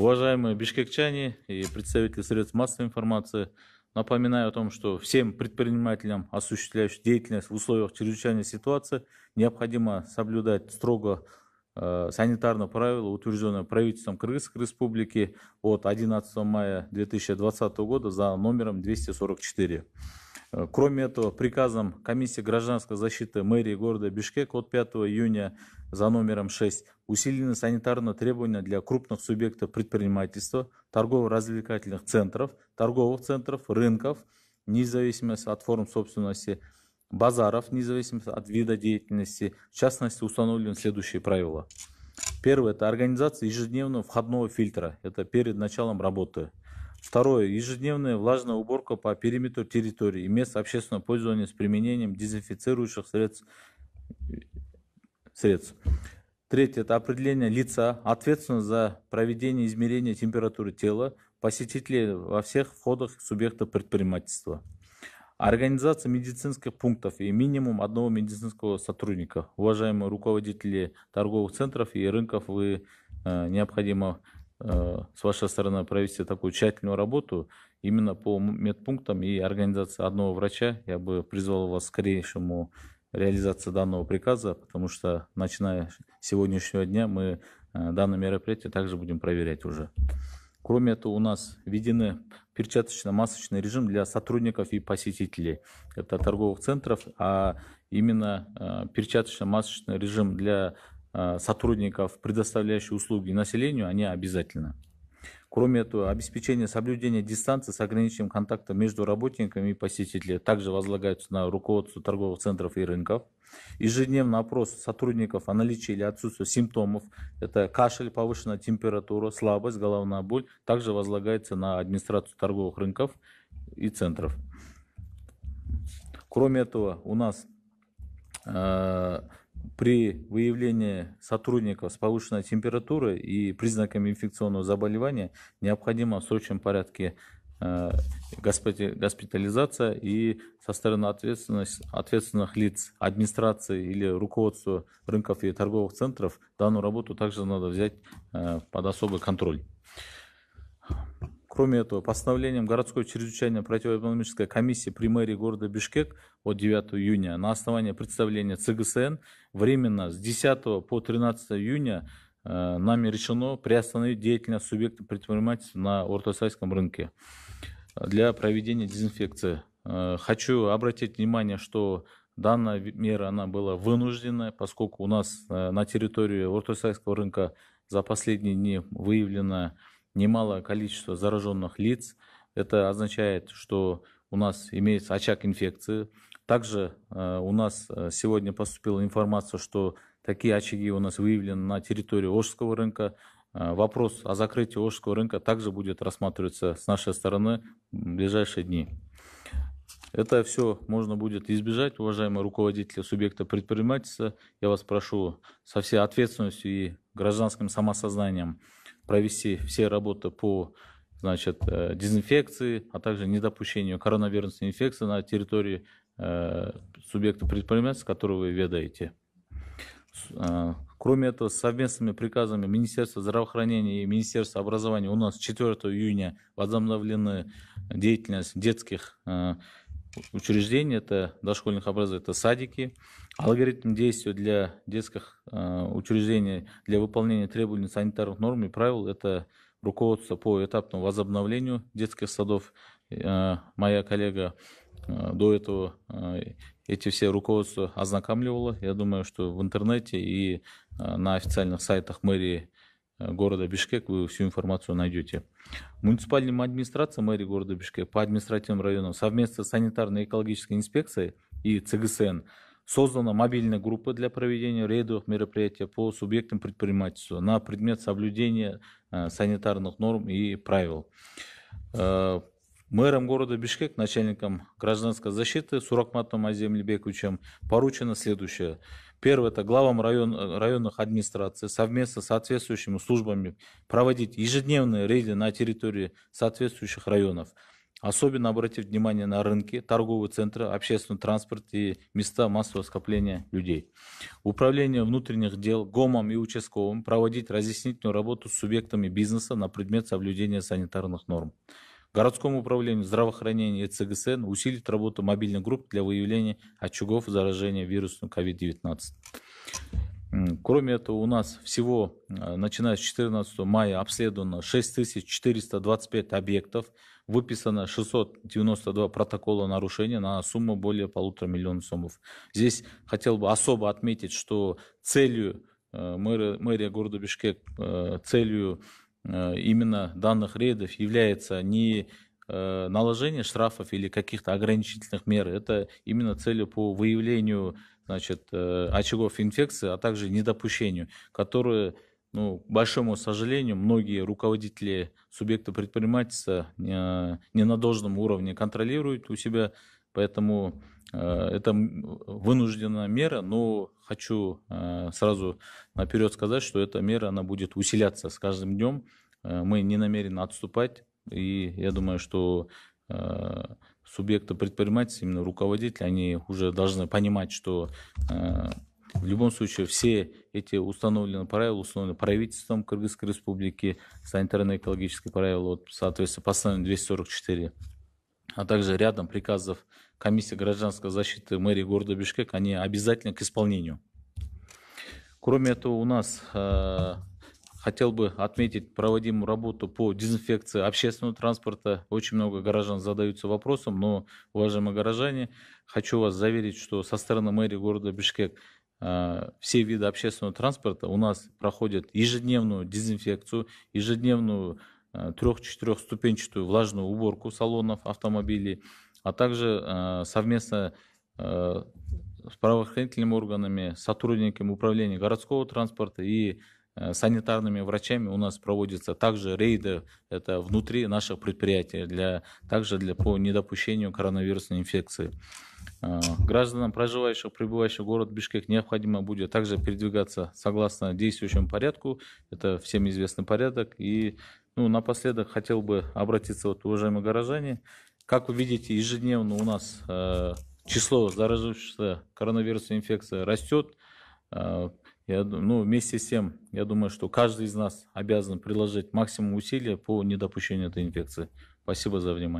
Уважаемые бишкекчане и представители средств массовой информации, напоминаю о том, что всем предпринимателям, осуществляющим деятельность в условиях чрезвычайной ситуации, необходимо соблюдать строго Э, санитарные правила, утвержденные правительством Кыргызской республики от 11 мая 2020 года за номером 244. Э, кроме этого, приказом Комиссии гражданской защиты мэрии города Бишкек от 5 июня за номером 6 усилены санитарные требования для крупных субъектов предпринимательства, торгово-развлекательных центров, торговых центров, рынков, независимо от форм собственности – базаров, независимо от вида деятельности. В частности, установлены следующие правила. Первое – это организация ежедневного входного фильтра. Это перед началом работы. Второе – ежедневная влажная уборка по периметру территории и мест общественного пользования с применением дезинфицирующих средств. средств. Третье – это определение лица, ответственно за проведение измерения температуры тела посетителей во всех входах субъекта предпринимательства. Организация медицинских пунктов и минимум одного медицинского сотрудника. Уважаемые руководители торговых центров и рынков, вы э, необходимо э, с вашей стороны провести такую тщательную работу именно по медпунктам и организации одного врача. Я бы призвал вас к скорейшему реализации данного приказа, потому что начиная с сегодняшнего дня мы э, данное мероприятие также будем проверять уже. Кроме этого, у нас введены перчаточно-масочный режим для сотрудников и посетителей. Это торговых центров, а именно э, перчаточно-масочный режим для э, сотрудников, предоставляющих услуги населению, они обязательны. Кроме этого, обеспечение соблюдения дистанции с ограничением контакта между работниками и посетителями также возлагаются на руководство торговых центров и рынков. Ежедневный опрос сотрудников о наличии или отсутствии симптомов, это кашель, повышенная температура, слабость, головная боль, также возлагается на администрацию торговых рынков и центров. Кроме этого, у нас э, при выявлении сотрудников с повышенной температурой и признаками инфекционного заболевания необходимо в срочном порядке э, госпитализация и со стороны ответственность, ответственных лиц администрации или руководства рынков и торговых центров данную работу также надо взять э, под особый контроль. Кроме этого, постановлением городской чрезвычайной противоэкономической комиссии при мэрии города Бишкек от 9 июня на основании представления ЦГСН временно с 10 по 13 июня э, нами решено приостановить деятельность субъекта предпринимательства на ортосайском рынке для проведения дезинфекции. Э, хочу обратить внимание, что данная мера она была вынуждена, поскольку у нас э, на территории ортосайского рынка за последние дни выявлено немалое количество зараженных лиц. Это означает, что у нас имеется очаг инфекции. Также э, у нас э, сегодня поступила информация, что такие очаги у нас выявлены на территории Ожского рынка. Э, вопрос о закрытии Ожского рынка также будет рассматриваться с нашей стороны в ближайшие дни. Это все можно будет избежать, уважаемые руководители субъекта предпринимательства. Я вас прошу со всей ответственностью и гражданским самосознанием провести все работы по значит, э, дезинфекции, а также недопущению коронавирусной инфекции на территории э, субъекта предпринимательства, которого вы ведаете. Э, кроме этого, совместными приказами Министерства здравоохранения и Министерства образования у нас 4 июня возобновлена деятельность детских учреждения это дошкольных образов, это садики. Алгоритм действия для детских э, учреждений для выполнения требований санитарных норм и правил – это руководство по этапному возобновлению детских садов. Э, моя коллега э, до этого эти все руководства ознакомливала. Я думаю, что в интернете и на официальных сайтах мэрии Э, города Бишкек вы всю информацию найдете. Муниципальным администрациям мэрии города Бишкек по административным районам совместно с санитарно-экологической инспекцией и ЦГСН создана мобильная группа для проведения рейдовых мероприятий по субъектам предпринимательства на предмет соблюдения э, санитарных норм и правил. Э, мэром города Бишкек, начальником гражданской защиты Суракматом Аземлибековичем поручено следующее – Первое – это главам район, районных администраций совместно с соответствующими службами проводить ежедневные рейды на территории соответствующих районов. Особенно обратив внимание на рынки, торговые центры, общественный транспорт и места массового скопления людей. Управление внутренних дел ГОМом и участковым проводить разъяснительную работу с субъектами бизнеса на предмет соблюдения санитарных норм. Городскому управлению здравоохранения и ЦГСН усилить работу мобильных групп для выявления очагов заражения вирусом COVID-19. Кроме этого, у нас всего, э, начиная с 14 мая, обследовано 6425 объектов, выписано 692 протокола нарушения на сумму более полутора миллионов сомов. Здесь хотел бы особо отметить, что целью э, мэрия, мэрия города Бишкек, э, целью Э, именно данных рейдов является не э, наложение штрафов или каких-то ограничительных мер. Это именно целью по выявлению значит, э, очагов инфекции, а также недопущению, которые, ну, к большому сожалению, многие руководители субъекта предпринимательства не на должном уровне контролируют у себя Поэтому э, это вынужденная мера, но хочу э, сразу наперед сказать, что эта мера она будет усиляться с каждым днем. Э, мы не намерены отступать, и я думаю, что субъекты предпринимательства, именно руководители, они уже должны понимать, что в любом случае все эти установленные правила установлены правительством Кыргызской Республики, санитарно-экологические правила, вот, соответственно, постановление 244 а также рядом приказов Комиссии гражданской защиты мэрии города Бишкек, они обязательны к исполнению. Кроме этого, у нас э, хотел бы отметить проводимую работу по дезинфекции общественного транспорта. Очень много горожан задаются вопросом, но, уважаемые горожане, хочу вас заверить, что со стороны мэрии города Бишкек э, все виды общественного транспорта у нас проходят ежедневную дезинфекцию, ежедневную Э, трех-четырехступенчатую влажную уборку салонов автомобилей, а также э, совместно э, с правоохранительными органами, сотрудниками управления городского транспорта и санитарными врачами у нас проводятся также рейды, это внутри наших предприятий, для, также для, по недопущению коронавирусной инфекции. Гражданам, проживающих, пребывающих в город Бишкек, необходимо будет также передвигаться согласно действующему порядку, это всем известный порядок, и ну, напоследок хотел бы обратиться, вот, уважаемые горожане. Как вы видите, ежедневно у нас э, число заражившихся коронавирусной инфекцией растет. Э, я, ну, вместе с тем, я думаю, что каждый из нас обязан приложить максимум усилия по недопущению этой инфекции. Спасибо за внимание.